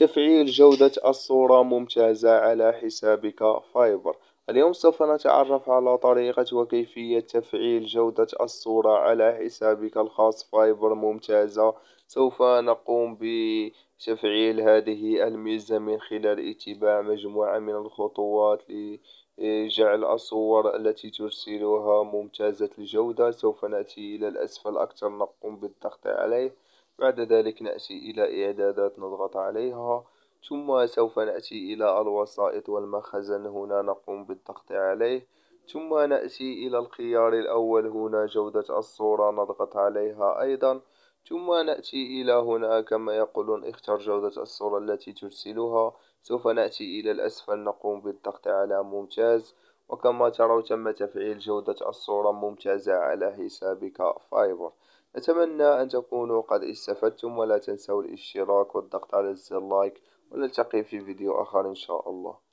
تفعيل جودة الصورة ممتازة على حسابك فايبر اليوم سوف نتعرف على طريقة وكيفية تفعيل جودة الصورة على حسابك الخاص فايبر ممتازة سوف نقوم بتفعيل هذه الميزة من خلال اتباع مجموعة من الخطوات لجعل الصور التي ترسلها ممتازة الجودة سوف نأتي إلى الأسفل أكثر نقوم بالضغط عليه بعد ذلك نأتي إلى إعدادات نضغط عليها ثم سوف نأتي إلى الوسائط والمخزن هنا نقوم بالضغط عليه ثم نأتي إلى الخيار الأول هنا جودة الصورة نضغط عليها أيضا ثم نأتي إلى هنا كما يقولون اختر جودة الصورة التي ترسلها سوف نأتي إلى الأسفل نقوم بالضغط على ممتاز وكما تروا تم تفعيل جودة الصورة ممتازة على حسابك فايبر نتمنى أن تكونوا قد استفدتم ولا تنسوا الاشتراك والضغط على زر لايك ونلتقي في فيديو آخر إن شاء الله